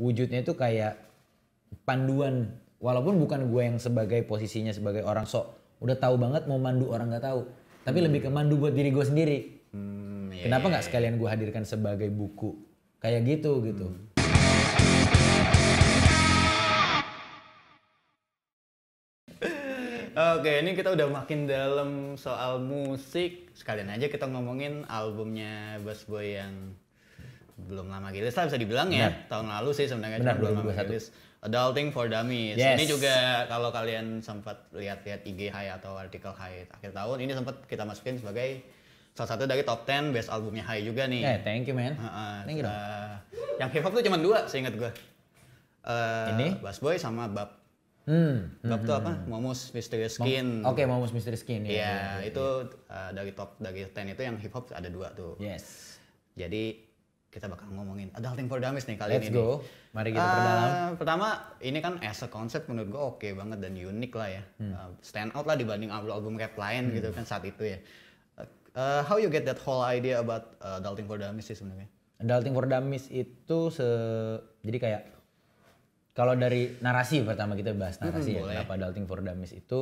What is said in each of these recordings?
wujudnya itu kayak panduan walaupun bukan gue yang sebagai posisinya sebagai orang sok udah tahu banget mau mandu orang nggak tahu tapi hmm. lebih ke mandu buat diri gue sendiri hmm, yeah, kenapa iya, nggak iya. sekalian gue hadirkan sebagai buku kayak gitu, gitu. hmm. gitu Oke, ini kita udah makin dalam soal musik. Sekalian aja kita ngomongin albumnya Bas Boy yang belum lama rilis lah bisa dibilang ya. Benar. ya tahun lalu sih sebenarnya Benar, belum lama rilis Adulting for Dummies yes. ini juga kalau kalian sempat lihat-lihat IG High atau artikel High akhir tahun ini sempat kita masukin sebagai salah satu dari top 10 best albumnya High juga nih yeah, thank you man uh, uh, thank you uh, yang hip hop tuh cuma dua seingat gue uh, ini Bass Boy sama Bab Hmm. Bab -hmm. tuh apa? Hmm. Momus Mystery Skin. Oke, okay, Momus Mystery Skin. Ya. Iya, yeah, yeah, itu yeah. Iya. Uh, dari top dari ten itu yang hip hop ada dua tuh. Yes. Jadi kita bakal ngomongin adulting for dummies nih kali Let's ini. Let's go. Mari kita uh, perdalam. Pertama, ini kan as a concept menurut gue oke okay banget dan unik lah ya. Hmm. Uh, stand out lah dibanding album-album rap lain hmm. gitu kan saat itu ya. Uh, how you get that whole idea about uh, adulting for dummies sih sebenarnya? Adulting for dummies itu se jadi kayak kalau dari narasi pertama kita bahas hmm, narasi hmm, ya. Boleh. Kenapa adulting for dummies itu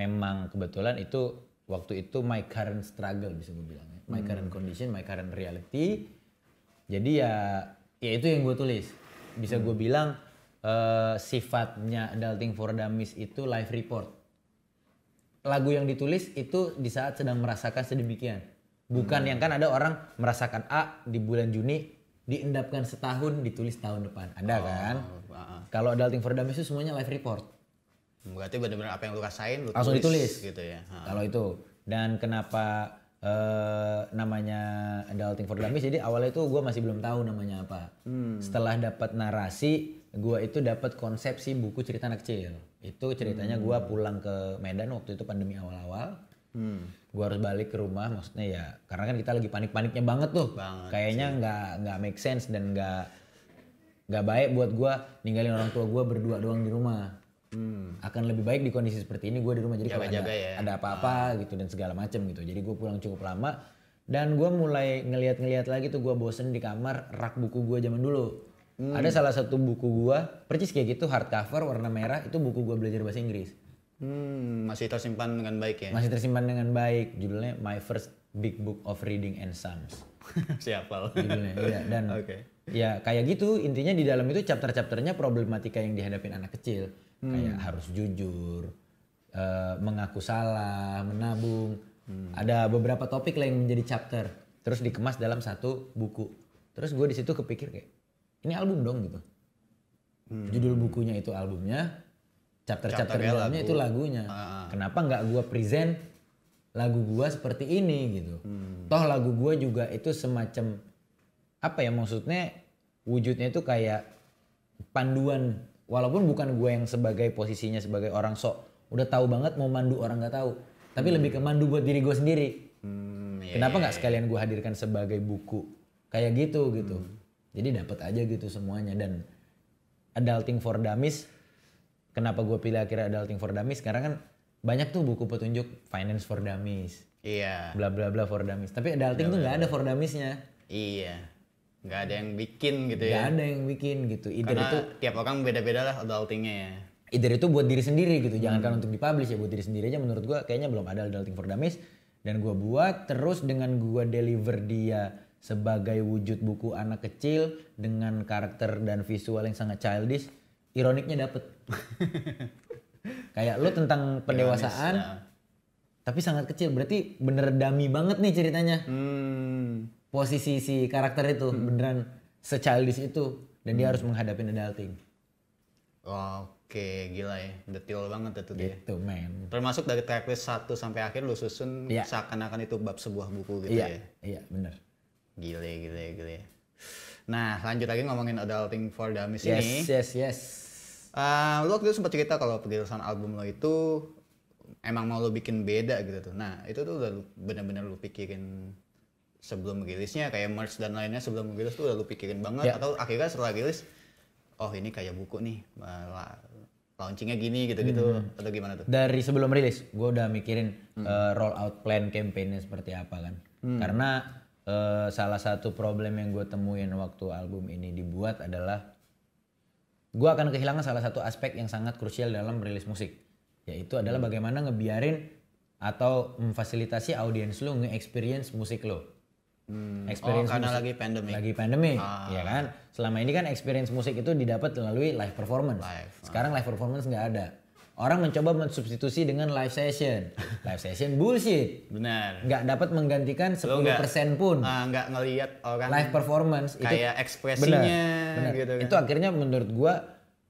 memang kebetulan itu waktu itu my current struggle bisa gue bilang ya. My hmm. current condition, my current reality. Hmm jadi ya ya itu yang gue tulis. Bisa hmm. gue bilang uh, sifatnya adulting for dummies itu live report. Lagu yang ditulis itu di saat sedang merasakan sedemikian. Bukan hmm. yang kan ada orang merasakan A di bulan Juni diendapkan setahun ditulis tahun depan. Ada oh, kan? Kalau adulting for dummies itu semuanya live report. Berarti benar-benar apa yang lu rasain lu Langsung tulis, ditulis gitu ya. Kalau itu. Dan kenapa uh, namanya adulting for dummies jadi awalnya itu gue masih belum tahu namanya apa hmm. setelah dapat narasi gue itu dapat konsepsi buku cerita anak kecil itu ceritanya hmm. gue pulang ke Medan waktu itu pandemi awal-awal hmm. gue harus balik ke rumah maksudnya ya karena kan kita lagi panik-paniknya banget tuh banget kayaknya nggak nggak make sense dan nggak nggak baik buat gue ninggalin orang tua gue berdua doang di rumah hmm. akan lebih baik di kondisi seperti ini gue di rumah jadi kalau ada ya. apa-apa ah. gitu dan segala macam gitu jadi gue pulang cukup lama dan gue mulai ngeliat-ngeliat lagi tuh gue bosen di kamar rak buku gue zaman dulu hmm. ada salah satu buku gue percis kayak gitu hardcover warna merah itu buku gue belajar bahasa Inggris hmm, masih tersimpan dengan baik ya masih tersimpan dengan baik judulnya My First Big Book of Reading and Sums siapa lo judulnya ya. dan okay. ya kayak gitu intinya di dalam itu chapter-chapternya problematika yang dihadapin anak kecil hmm. kayak harus jujur uh, mengaku salah menabung hmm. ada beberapa topik lah yang menjadi chapter terus dikemas dalam satu buku terus gue di situ kepikir kayak ini album dong gitu hmm. judul bukunya itu albumnya chapter chapter dalamnya lagu. itu lagunya ah, ah. kenapa nggak gue present lagu gue seperti ini gitu hmm. toh lagu gue juga itu semacam apa ya maksudnya wujudnya itu kayak panduan walaupun bukan gue yang sebagai posisinya sebagai orang sok udah tahu banget mau mandu orang nggak tahu tapi hmm. lebih ke mandu buat diri gue sendiri hmm, yeah, kenapa iya, nggak yeah, sekalian gue hadirkan sebagai buku kayak gitu gitu hmm. jadi dapat aja gitu semuanya dan adulting for dummies kenapa gue pilih akhirnya adulting for dummies karena kan banyak tuh buku petunjuk finance for dummies iya yeah. bla bla bla for dummies tapi adulting yeah, tuh nggak ada for dummiesnya iya yeah nggak ada yang bikin gitu ya nggak ada yang bikin gitu either itu tiap orang beda-beda lah adultingnya ya either itu buat diri sendiri gitu jangan hmm. kan hmm. untuk dipublish ya buat diri sendiri aja menurut gua kayaknya belum ada adulting for dummies dan gua buat terus dengan gua deliver dia sebagai wujud buku anak kecil dengan karakter dan visual yang sangat childish ironiknya dapet kayak lu tentang pendewasaan Ironis, ya. tapi sangat kecil berarti bener dami banget nih ceritanya hmm posisi si karakter itu hmm. beneran secaldis itu dan hmm. dia harus menghadapi adulting. Oke, gila ya. Detail banget itu dia. Gitu, men. Termasuk dari tracklist satu sampai akhir lu susun ya. seakan-akan itu bab sebuah buku gitu iya, ya. Iya, iya, bener. Gile, gile, gile. Nah, lanjut lagi ngomongin adulting for dummies yes, ini. Yes, yes, yes. Uh, lu waktu itu sempat cerita kalau perilisan album lo itu emang mau lo bikin beda gitu tuh. Nah, itu tuh udah bener-bener lo pikirin sebelum rilisnya kayak merch dan lainnya sebelum rilis tuh udah lu pikirin banget yeah. atau akhirnya setelah rilis oh ini kayak buku nih malah launchingnya gini gitu-gitu hmm. atau gimana tuh? Dari sebelum rilis, gue udah mikirin hmm. uh, eh, rollout plan campaignnya seperti apa kan? Hmm. Karena uh, salah satu problem yang gue temuin waktu album ini dibuat adalah gue akan kehilangan salah satu aspek yang sangat krusial dalam rilis musik, yaitu adalah hmm. bagaimana ngebiarin atau memfasilitasi audiens lo nge-experience musik lo. Hmm. Experience oh, karena musik. lagi pandemi. Lagi pandemi, ah. ya kan? Selama ini kan experience musik itu didapat melalui live performance. Live. Ah. Sekarang live performance nggak ada. Orang mencoba mensubstitusi dengan live session. live session bullshit. Benar. Nggak dapat menggantikan 10% gak, pun. Ah, nggak ngelihat orang live performance kayak itu ekspresinya benar, gitu kan. Itu akhirnya menurut gua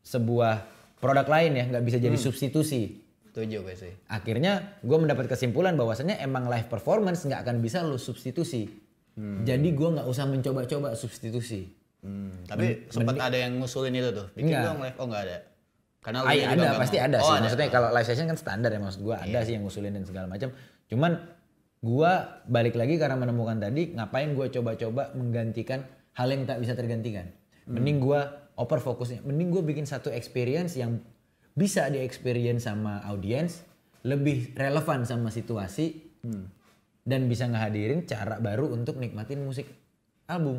sebuah produk lain ya, nggak bisa jadi hmm. substitusi. Setuju gue sih. Akhirnya gue mendapat kesimpulan bahwasannya emang live performance nggak akan bisa lo substitusi Hmm. Jadi gue nggak usah mencoba-coba substitusi. Hmm. Tapi Men sempat ada yang ngusulin itu tuh. Bikin dong live. Oh nggak ada. Karena Ay, ada pasti ada oh, sih. Oh, ada. Maksudnya kalau live session kan standar ya maksud gue. Ada iya. sih yang ngusulin dan segala macam. Cuman gue balik lagi karena menemukan tadi ngapain gue coba-coba menggantikan hal yang tak bisa tergantikan. Hmm. Mending gue over fokusnya. Mending gue bikin satu experience yang bisa di experience sama audiens lebih relevan sama situasi. Hmm dan bisa ngehadirin cara baru untuk nikmatin musik album.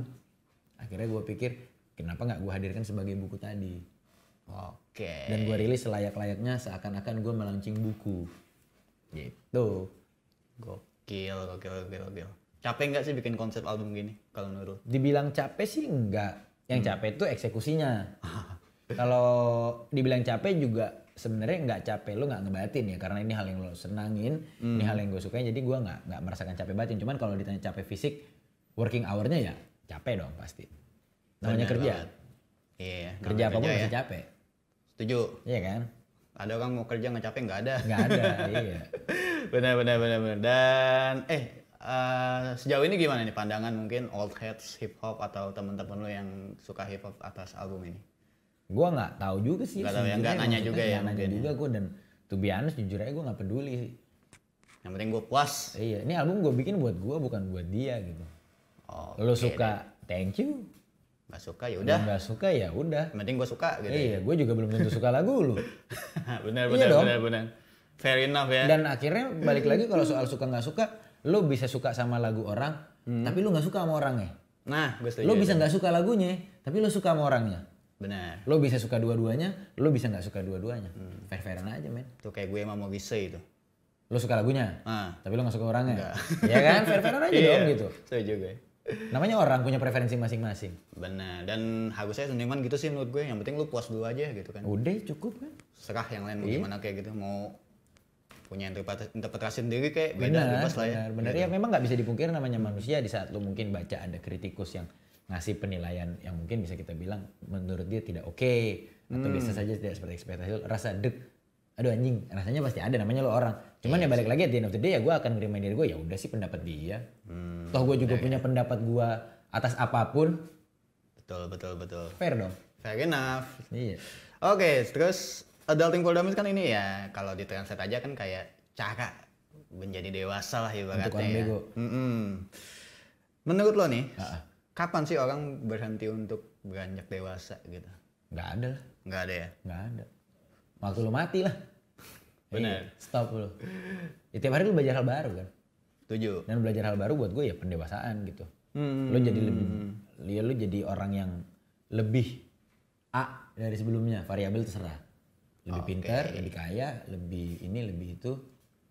Akhirnya gue pikir kenapa nggak gue hadirkan sebagai buku tadi. Oke. Okay. Dan gue rilis layak layaknya seakan-akan gue melancing buku. Gitu. Gokil, gokil, gokil, gokil. Capek nggak sih bikin konsep album gini kalau menurut? Dibilang capek sih enggak. Yang hmm. capek itu eksekusinya. kalau dibilang capek juga sebenarnya nggak capek lu nggak ngebatin ya karena ini hal yang lo senangin hmm. ini hal yang gue sukain jadi gue nggak nggak merasakan capek batin cuman kalau ditanya capek fisik working hournya ya capek dong pasti namanya Bener kerja iya kerja apa pun ya. masih capek setuju iya kan ada orang mau kerja nggak capek nggak ada nggak ada iya benar benar benar benar dan eh Uh, sejauh ini gimana nih pandangan mungkin old heads hip hop atau teman-teman lo yang suka hip hop atas album ini? gue nggak tahu juga sih nggak tahu yang nggak nanya juga ya nanya juga gue dan tuh biasa jujur aja gue nggak peduli sih yang penting gue puas iya ini album gue bikin buat gue bukan buat dia gitu oh, lo suka thank you nggak suka ya udah nggak suka ya udah penting gue suka gitu ya. iya gue juga belum tentu suka lagu lo benar benar iya benar benar fair enough ya dan akhirnya balik lagi kalau soal suka nggak suka lo bisa suka sama lagu orang hmm. tapi lo nggak suka sama orangnya nah gue lo bisa nggak suka lagunya tapi lo suka sama orangnya Benar. Lo bisa suka dua-duanya, lo bisa nggak suka dua-duanya. Hmm. Fair-fairan aja, men. Tuh kayak gue emang mau bisa itu. Lo suka lagunya, ah. tapi lo nggak suka orangnya. Enggak. Ya kan? Fair-fairan aja iya, dong gitu. Saya juga. Namanya orang punya preferensi masing-masing. Benar. Dan harusnya seniman gitu sih menurut gue. Yang penting lo puas dulu aja gitu kan. Udah cukup kan. Serah yang lain mau iya. gimana kayak gitu. Mau punya interpretasi sendiri kayak beda benar, bebas ya. Benar, benar. Gitu. Ya memang nggak bisa dipungkir namanya manusia di saat lo mungkin baca ada kritikus yang ngasih penilaian yang mungkin bisa kita bilang menurut dia tidak oke okay, atau hmm. biasa saja tidak seperti ekspektasi rasa deg aduh anjing rasanya pasti ada namanya lo orang cuman yes. ya iya balik lagi at the end of the day ya gue akan nerima diri gue ya udah sih pendapat dia hmm, toh gue juga nah, punya ya. pendapat gue atas apapun betul betul betul fair dong fair enough iya oke okay, terus adulting poldamis kan ini ya kalau di translate aja kan kayak cara menjadi dewasa lah ibaratnya Untuk ya. bego. Mm -mm. menurut lo nih uh -uh kapan sih orang berhenti untuk beranjak dewasa gitu? Gak ada lah. gak ada ya? Gak ada. Waktu lu mati lah. Bener. Hey, iya, stop lu. Ya, tiap hari lu belajar hal baru kan? Tujuh. Dan belajar hal baru buat gue ya pendewasaan gitu. Hmm. Lu jadi lebih, ya lu jadi orang yang lebih A dari sebelumnya, variabel terserah. Lebih okay. pintar, lebih kaya, lebih ini, lebih itu.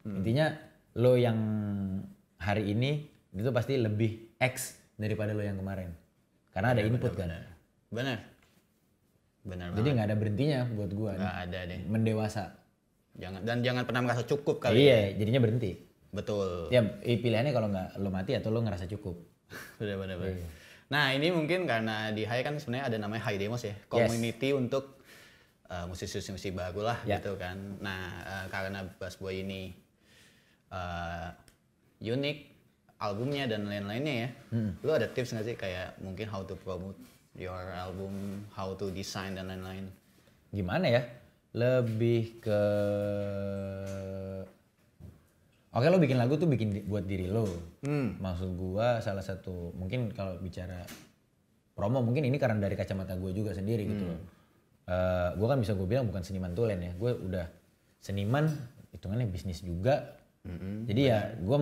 Hmm. Intinya lo yang hari ini itu pasti lebih X daripada lo yang kemarin. Karena ada iya, input bener, kan. Benar. Benar Jadi nggak ada berhentinya buat gua. Nggak ada deh. Mendewasa. Jangan dan jangan pernah merasa cukup kali. Iya, ya. jadinya berhenti. Betul. Ya pilihannya kalau nggak lo mati atau lo ngerasa cukup. Bener-bener. Iya. Nah ini mungkin karena di high kan sebenarnya ada namanya high Demos ya, community yes. untuk eh, musisi-musisi uh, musisi lah yeah. gitu kan. Nah uh, karena bass Boy ini uh, unik albumnya dan lain-lainnya ya. Hmm. Lu ada tips nggak sih kayak mungkin how to promote your album, how to design dan lain-lain? Gimana ya? Lebih ke Oke lo bikin lagu tuh bikin di, buat diri lo. Hmm. Maksud gua salah satu mungkin kalau bicara promo mungkin ini karena dari kacamata gue juga sendiri gitu hmm. gitu loh. Uh, eh, gue kan bisa gue bilang bukan seniman tulen ya. Gue udah seniman hitungannya bisnis juga hmm Jadi ya gue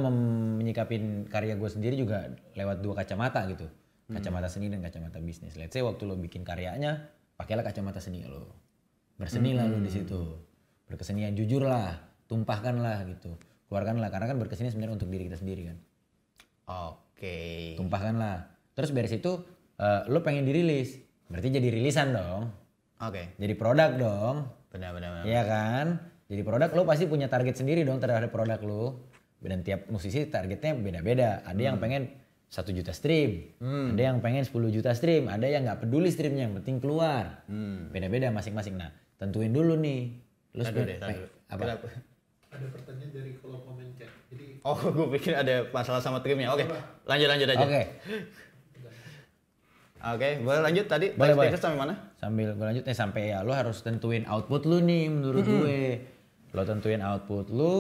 menyikapin karya gue sendiri juga lewat dua kacamata gitu. Kacamata mm. seni dan kacamata bisnis. Let's say waktu lo bikin karyanya, pakailah kacamata seni lo. Berseni lah lo di situ. Berkesenian jujur lah, tumpahkanlah gitu. Keluarkanlah karena kan berkesenian sebenarnya untuk diri kita sendiri kan. Oke. Okay. Tumpahkanlah. Terus dari situ uh, lo pengen dirilis. Berarti jadi rilisan dong. Oke. Okay. Jadi produk dong. Benar benar. Iya kan? jadi produk lu pasti punya target sendiri dong terhadap produk lu dan tiap musisi targetnya beda-beda ada hmm. yang pengen satu juta stream, hmm. ada yang pengen 10 juta stream, ada yang nggak peduli streamnya, yang penting keluar. Hmm. Beda-beda masing-masing. Nah, tentuin dulu nih. Lu aduh, apa? Ada pertanyaan dari kolom komen chat. Jadi Oh, gue pikir ada masalah sama streamnya. Oke, okay. lanjut lanjut aja. Oke. Okay. Oke, okay, boleh lanjut tadi. Boleh, boleh. sampai mana? Sambil gue lanjut sampai ya lu harus tentuin output lu nih menurut mm -hmm. gue lo tentuin output lo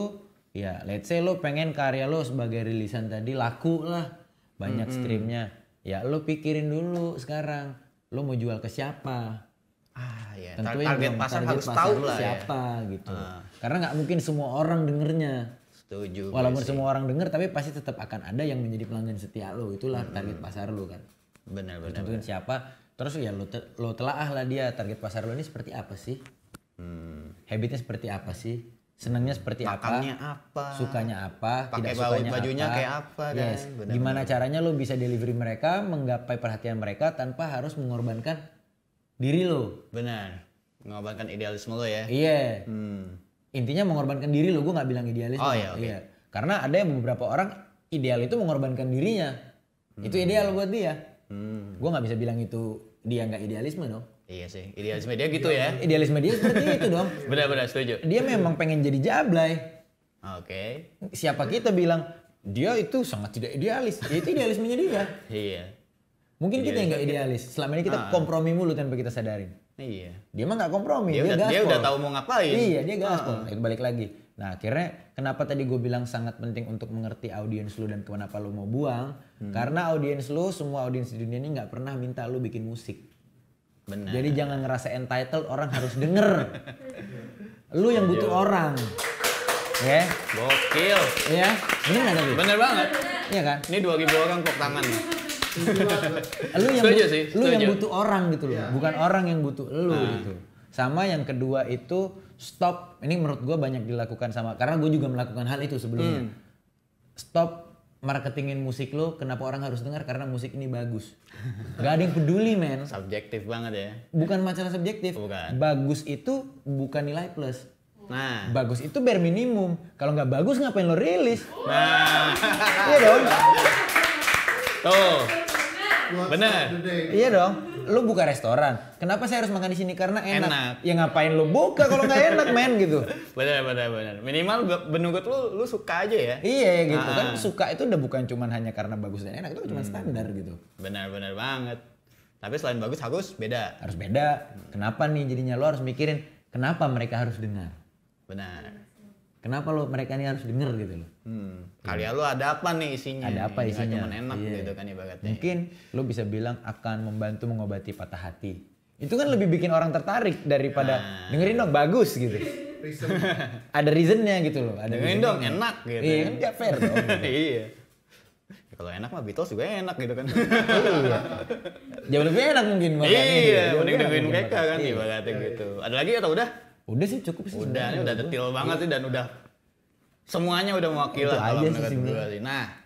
ya let's say lo pengen karya lo sebagai rilisan tadi laku lah banyak mm -hmm. streamnya ya lo pikirin dulu sekarang lo mau jual ke siapa ah ya tentuin target dong, pasar target harus tahu lah ya. siapa ya. gitu uh. karena nggak mungkin semua orang dengernya Setuju. Walaupun sih. semua orang denger tapi pasti tetap akan ada yang menjadi pelanggan setia lo. Itulah hmm. target pasar lo kan. Benar benar. Tentuin siapa. Terus ya lo te lo telaah lah dia target pasar lo ini seperti apa sih? hmm. habitnya seperti apa sih senangnya seperti Makannya apa, apa sukanya apa Pake tidak sukanya bajunya apa. kayak apa yes. Bener kan? -bener. gimana caranya lo bisa delivery mereka menggapai perhatian mereka tanpa harus mengorbankan diri lo benar mengorbankan idealisme lo ya iya yeah. hmm. intinya mengorbankan diri lo gue nggak bilang idealisme oh, iya, okay. iya karena ada yang beberapa orang ideal itu mengorbankan dirinya hmm. itu ideal hmm. buat dia hmm. gue nggak bisa bilang itu dia nggak idealisme dong Iya sih, idealisme dia gitu ya. Idealisme dia seperti itu dong. Benar-benar setuju. Dia memang pengen jadi jablay. Oke. Okay. Siapa kita bilang dia itu sangat tidak idealis. itu idealismenya dia. iya. Mungkin idealis kita yang nggak idealis. Selama ini kita ah. kompromi mulu tanpa kita sadarin. Iya. Dia mah nggak kompromi. Dia, dia udah, Dia udah tahu mau ngapain. Iya, dia ah. gaspol. Ah. balik lagi. Nah akhirnya kenapa tadi gue bilang sangat penting untuk mengerti audiens lu dan kenapa lu mau buang? Hmm. Karena audiens lu, semua audiens di dunia ini nggak pernah minta lu bikin musik. Bener. Jadi jangan ngerasa entitled orang harus denger. lu yang butuh Yo. Iya. orang. Ya. Yeah. Gokil. Iya. Yeah. Bener nggak tadi? Bener banget. Iya kan? Ini 2000 orang kok tangan. lu yang Setuju sih. Setuju. Lu yang butuh orang gitu loh. Yeah. Bukan orang yang butuh lu nah. gitu. Sama yang kedua itu stop. Ini menurut gua banyak dilakukan sama karena gue juga melakukan hal itu sebelumnya. Hmm. Stop marketingin musik lo kenapa orang harus dengar karena musik ini bagus gak ada yang peduli men subjektif banget ya bukan masalah subjektif bukan. bagus itu bukan nilai plus nah bagus itu bare minimum kalau nggak bagus ngapain lo rilis nah iya dong tuh Benar. iya dong lu buka restoran. Kenapa saya harus makan di sini? Karena enak. enak. Ya ngapain lu buka kalau nggak enak men gitu. Benar benar benar. Minimal benugut lu lu suka aja ya. Iya gitu ah. kan suka itu udah bukan cuman hanya karena bagus dan enak, itu kan cuma hmm. standar gitu. Benar benar banget. Tapi selain bagus harus beda. Harus beda. Kenapa nih jadinya lo harus mikirin kenapa mereka harus dengar. Benar kenapa lo mereka ini harus denger gitu loh hmm. kali ya lo ada apa nih isinya ada apa isinya cuma enak yeah. gitu kan ibaratnya mungkin lo bisa bilang akan membantu mengobati patah hati itu kan lebih bikin orang tertarik daripada nah. dengerin dong bagus gitu Reason. ada reasonnya gitu loh ada dengerin dong enak gitu iya kan gak fair dong gitu. iya ya, kalau enak mah Beatles juga enak gitu kan iya. jauh lebih enak mungkin iya gitu ya. mending dengerin mereka kan iya. ibaratnya gitu ada lagi atau udah Udah sih cukup sih. Udah, ini udah detail banget sih dan udah semuanya udah mewakili kalau menurut gue sih. Nah,